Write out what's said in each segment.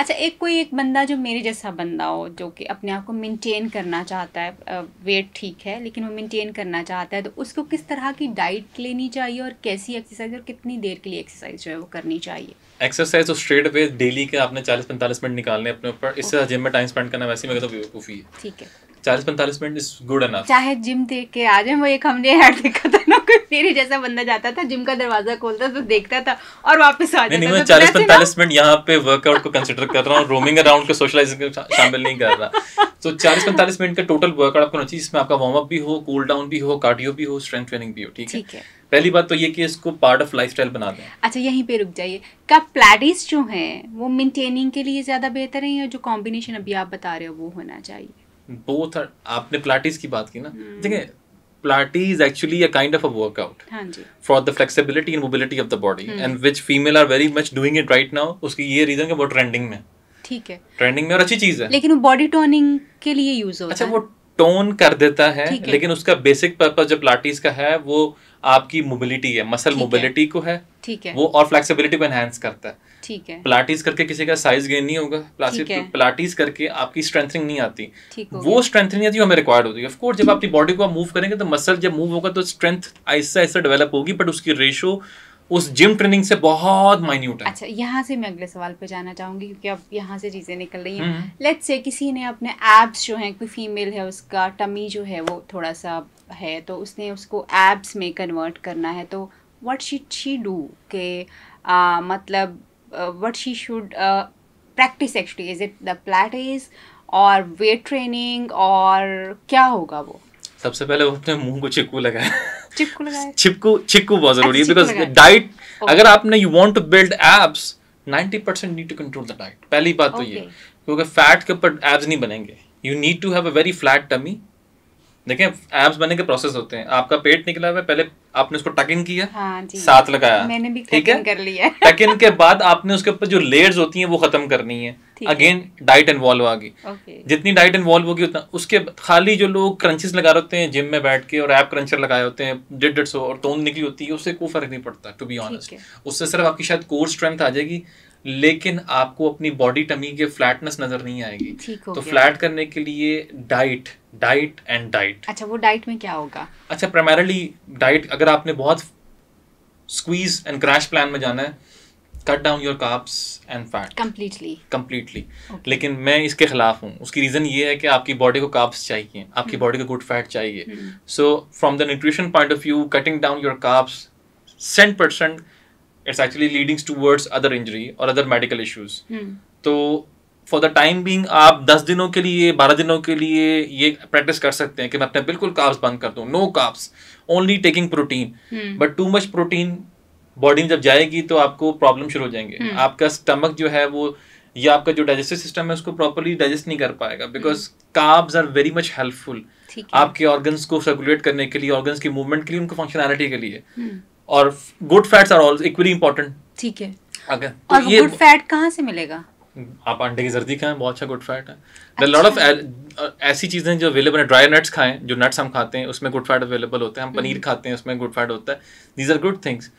अच्छा एक कोई एक बंदा जो मेरे जैसा बंदा हो जो कि अपने आप को मेंटेन करना चाहता है वेट ठीक है लेकिन वो मेंटेन करना चाहता है तो उसको किस तरह की डाइट लेनी चाहिए और कैसी एक्सरसाइज और कितनी देर के लिए एक्सरसाइज जो है वो करनी चाहिए एक्सरसाइज तो स्ट्रेट वे डेली के आपने चालीस पैंतालीस मिनट निकालने अपने ऊपर इससे जिम में टाइम स्पेंड करना वैसे मेरे तो बेवकूफ़ी है ठीक है चालीस पैंतालीस मिनट इज गुड एनफ चाहे जिम देख के आ जाए वो एक हमने दिक्कत है मेरे जैसा बंदा जाता था जिम का दरवाजा खोलता तो देखता था और वापस आ जाता था चालीस तो पैंतालीस मिनट यहाँ पे वर्कआउट को कंसिडर कर रहा हूँ रोमिंग अराउंड को सोशलाइजिंग शामिल नहीं कर रहा तो चालीस पैंतालीस मिनट का टोटल वर्कआउट आपको चाहिए जिसमें आपका वार्म अप भी हो कूल डाउन भी हो कार्डियो भी हो स्ट्रेंथ ट्रेनिंग भी हो ठीक है पहली बात तो ये कि इसको पार्ट ऑफ लाइफस्टाइल बना दें अच्छा यहीं पे रुक जाइए क्या प्लेडिस जो हैं वो मेंटेनिंग के लिए ज़्यादा बेहतर है या जो कॉम्बिनेशन अभी आप बता रहे हो वो होना चाहिए बोथ आपने प्लाटिस की बात की ना हम्म। देखिए Pilates is actually a kind of a workout for the flexibility and mobility of the body and which female are very much doing it right now उसकी ये रीजन है वो ट्रेंडिंग में ठीक है ट्रेंडिंग में और अच्छी चीज है लेकिन वो बॉडी टोनिंग के लिए यूज हो अच्छा, अच्छा वो टोन कर देता है लेकिन उसका बेसिक पर्पज जो पिलाटीज का है वो आपकी मोबिलिटी है मसल मोबिलिटी को है ठीक है वो और फ्लेक्सिबिलिटी को एनहेंस करता है ठीक है प्लाटीज करके किसी का साइज गेन नहीं होगा प्लास्टिक प्लाटीज करके आपकी स्ट्रेंथनिंग नहीं आती वो स्ट्रेंथनिंग आती है हमें रिक्वायर्ड होती है ऑफ कोर्स जब आपकी बॉडी को आप मूव करेंगे तो मसल जब मूव होगा तो स्ट्रेंथ ऐसा ऐसा डेवलप होगी बट उसकी रेशो उस जिम ट्रेनिंग से बहुत माइन्यूट है अच्छा यहाँ से मैं अगले सवाल पे जाना चाहूंगी क्योंकि अब यहाँ से चीजें निकल रही हैं लेट्स हम्म। से किसी ने अपने एब्स जो हैं कोई फीमेल है उसका टमी जो है वो थोड़ा सा है तो उसने उसको एब्स में कन्वर्ट करना है तो वट शी शी डू के आ, मतलब what she should practice actually is it the Pilates और वेट ट्रेनिंग और क्या होगा वो सबसे पहले वो अपने मुंह को चिक्कू लगाया चिपकू चिपकू बहुत जरूरी है बिकॉज अच्छा, डाइट अगर आपने you want to build abs percent need to control the diet पहली बात तो ये क्योंकि फैट के ऊपर एब्स नहीं बनेंगे you need to have a very flat tummy देखिए एब्स बनने के प्रोसेस होते हैं आपका पेट निकला हुआ पहले आपने उसको टक इन किया हाँ जी। साथ लगाया मैंने भी ठीक है कर लिया टक इन के बाद आपने उसके ऊपर जो लेयर्स होती हैं वो खत्म करनी है अगेन डाइट इन्वॉल्व आ गई जितनी डाइट इन्वॉल्व होगी उतना उसके खाली जो लोग क्रंचेस लगा रहते हैं जिम में बैठ के और एप क्रंचर लगाए होते हैं डेढ़ डेढ़ सौ और तोंद निकली होती है उससे कोई फर्क नहीं पड़ता टू बी ऑनेस्ट उससे सिर्फ आपकी शायद कोर स्ट्रेंथ आ जाएगी लेकिन आपको अपनी बॉडी टमी के फ्लैटनेस नजर नहीं आएगी तो फ्लैट करने के लिए डाइट डाइट एंड डाइट अच्छा वो डाइट में क्या होगा अच्छा प्राइमरली डाइट अगर आपने बहुत स्क्वीज एंड क्रैश प्लान में जाना है cut down your carbs and fat completely completely लेकिन मैं इसके खिलाफ हूँ उसकी रीज़न ये है कि आपकी बॉडी को काप्स चाहिए आपकी बॉडी हम्म। को गुड फैट चाहिए so from the nutrition point of view cutting down your carbs cent percent it's actually leading towards other injury और अदर मेडिकल issues hmm. तो फॉर द टाइम बींग आप दस दिनों के लिए बारह दिनों के लिए ये प्रैक्टिस कर सकते हैं कि मैं अपने बिल्कुल काप्स बंद कर दूँ no carbs only taking protein but too much protein body में जब जाएगी तो आपको प्रॉब्लम शुरू हो जाएंगे hmm. आपका स्टमक जो है वो या आपका जो डाइजेस्टिव सिस्टम है उसको प्रॉपरली डाइजेस्ट नहीं कर पाएगा because carbs are very much helpful आपके ऑर्गन्स को सर्कुलेट करने के लिए ऑर्गन्स की मूवमेंट के लिए उनको फंक्शनैलिटी के लिए hmm. और good fats are all equally important ठीक है अगर तो और ये गुड फैट कहाँ से मिलेगा आप अंडे की जर्दी खाएं बहुत अच्छा गुड फैट है लॉट ऑफ अच्छा। ऐसी चीज़ें जो अवेलेबल है ड्राई नट्स खाएं जो नट्स हम खाते हैं उसमें गुड फैट अवेलेबल होते हैं हम हम्म। पनीर खाते हैं उसमें गुड फैट होता है दीज आर गुड थिंग्स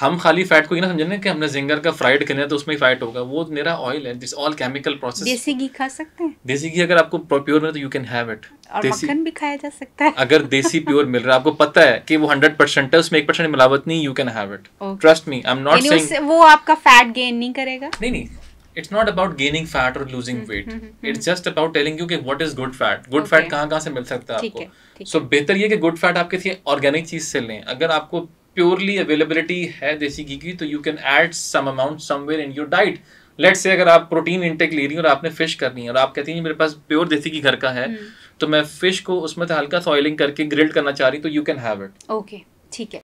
हम खाली फैट को ही ना समझना कि हमने जिंगर का फ्राइड करना है तो उसमें फैट होगा वो मेरा ऑयल है दिस ऑल केमिकल प्रोसेस देसी घी खा सकते हैं देसी घी अगर आपको प्योर मिले तो यू कैन हैव इट और मक्खन भी खाया जा सकता है अगर देसी प्योर मिल रहा है आपको पता है कि वो 100% है उसमें एक परसेंट मिलावट नहीं you can have it trust me I am not saying वो आपका फैट गेन नहीं करेगा नहीं नहीं it's not about gaining fat और losing weight it's just about telling you कि what is good fat good fat कहाँ कहाँ से मिल सकता है आपको सो बेहतर ये कि गुड फैट आपके थी ऑर्गेनिक चीज से लें अगर आपको प्योरली अवेलेबिलिटी है देसी घी की तो you can add some amount somewhere in your diet लेट से अगर आप प्रोटीन इंटेक ले रही हो और आपने फिश करनी है और आप कहती हैं मेरे पास प्योर देसी घी घर का है हम्म। तो मैं फिश को उसमें हल्का सॉइलिंग करके ग्रिल्ड करना चाह रही हूँ तो you can have it okay ठीक है